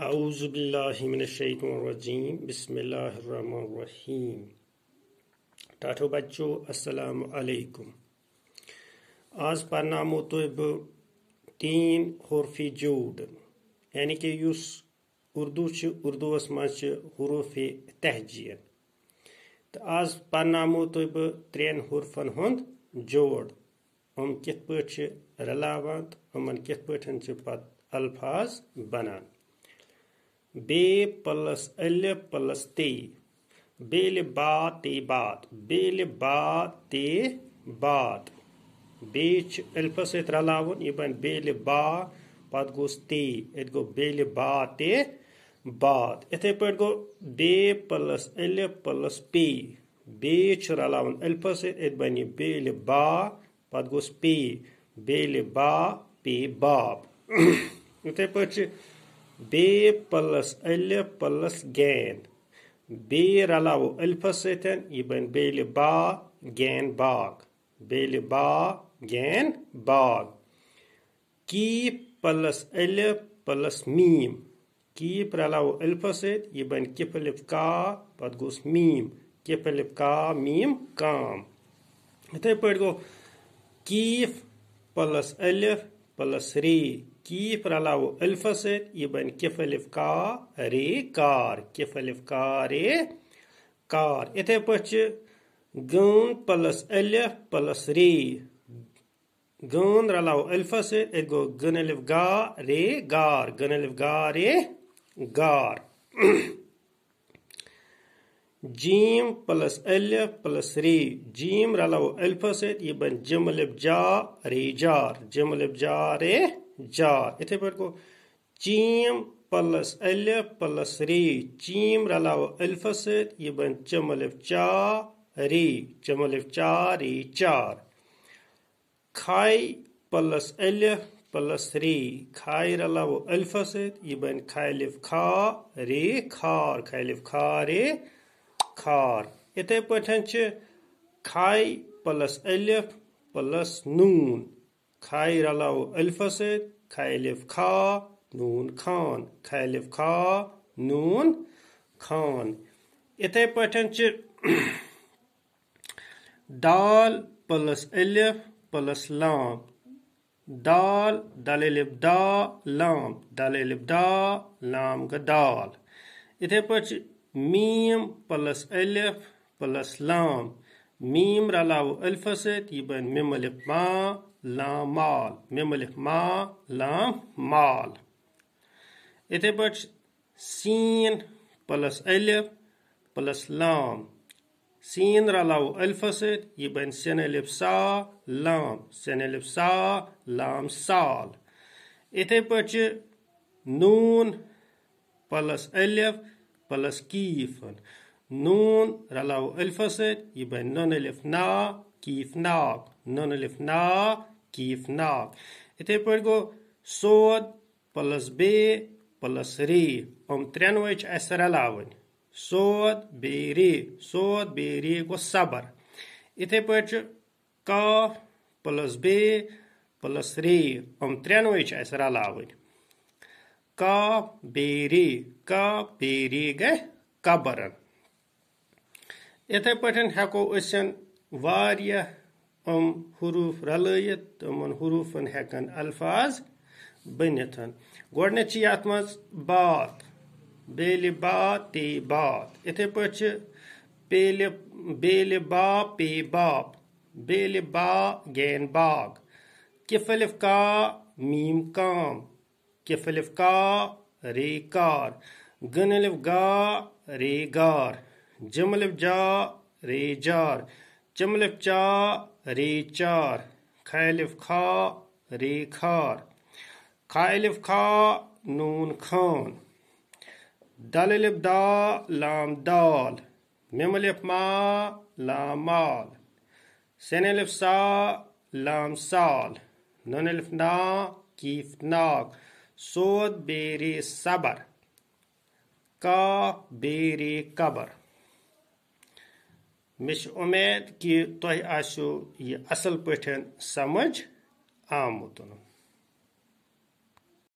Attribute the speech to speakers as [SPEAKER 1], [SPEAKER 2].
[SPEAKER 1] आउज़बिल्लिमिनशैतरजीम बसमीम टाठो बच्चों असलकुम आज पारनामो तुब तीन हरफी जोड यानि कि उस उर्दू उर्दूस मज तहजी तहजीर तो आज पारनामो तुब त्रेन हरफन हूँ जोड़ हम कित पे रलावान तो यमन पे पत बनान बे प्लस एल प्लस ते बेल बा ते बात बेल बा ते बात बेच एल्फस सलाव यह बेल बा पत गोस ते ये गो बेल बा ते बात इथे पे गो बे प्लस एल प्लस पे बेच रलाव एल्फस सत बन यह बेल बा पत गोस पे बेल बा पे बाप इथे पे بے پلس الہِ پلس گین بیٚیہِ رَلاوو ألفَس سۭتۍ یہِ بَنہِ بیٚلہِ با گین باغ بیٚلہِ با گین باغ کی پلس الہِ پلس میٖم کیٖپ رَلاوو ألفَس سۭتۍ یہِ بَنہِ کِفلِف کا پَتہٕ گوٚژھ میٖم کِفلِف کا میٖم کام یِتھَے پٲٹھۍ گوٚو کیٖف پلس الِف प्लस री कीफ अलावो अल्फ से ये बन किफ अलिफ का रे कार किफ अलिफ का रे कार इथे पे गन प्लस अलिफ प्लस रे गन रलाव अल्फ से एक गो गन अलिफ गा रे गार गन अलिफ गा रे गार जीम प्लस एल प्लस रे जीम रला एल्फ अल्फा से ये बन जमल जा रे जार जमल जा रे जार इथे पर को चीम प्लस एल प्लस रे चीम रला वो अल्फा से ये बन चमल चा रे चमल चा रे चार खाई प्लस एल प्लस रे खाई रला वो अल्फा से ये बन खा रे खार लिफ खा रे خار یِتھَے پٲٹھۍ چھِ کھَے پٕلَس الف پٕلس نوٗن کھَے رَلاوو الفَس سۭتۍ کھَے الف کھا نوٗن خان کھَے الف کھا نوٗن خان یِتھَے پٲٹھۍ چھِ ڈال پٕلس الف پٕلس لام دال دال الف دا لام دال الف دا لام گٔے دال یِتھَے پٲٹھۍ چھِ मीम प्लस अलिफ प्लस लाम मीम रलाओ अल्फ से ये बन मेमलिफ मा लाम माल मेमलिफ मा लाम माल इथे पे सीन प्लस अलिफ प्लस लाम सीन रलाओ अल्फ से ये बन सन अलिफ सा लाम सन अलिफ सा लाम साल इथे पे नून प्लस अलिफ प्लस कीफन नून रलाओ अल्फा से ये बन नन अलिफ ना कीफ नाक नन अलिफ ना कीफ नाक इथे पे गो सोद प्लस बे प्लस रे हम त्रेनवे रलावन सोद बे रे सोद बे रे गो सबर इथे पे का प्लस बे प्लस रे हम त्रेनवे रलावन का बे रे का पेरी गे कबरन इथ पठन हको असन वारिया अम हुरूफ रलयत तमन हुरूफन हकन अल्फाज बनितन गोडने बात बेले बा ते बात इथे पे बेले बेले बा पे बाप बेले बा गेन बाग किफलिफ का मीम काम किफलिफ का रे रेकार गनलिफ गा रे गार जमलिफ जा रे जार चमलिफ चा रे चार खैलिफ खा रे खार खाइलिफ खा नून खान दालिफ दा लाम दाल मेमलिफ मा लामाल सनलिफ सा लाम साल ननलिफ ना कीफ नाक सोद बेरे सबर का बेरे कबर मे उमेद कि तुह आसो यह असल पे समझ आमुत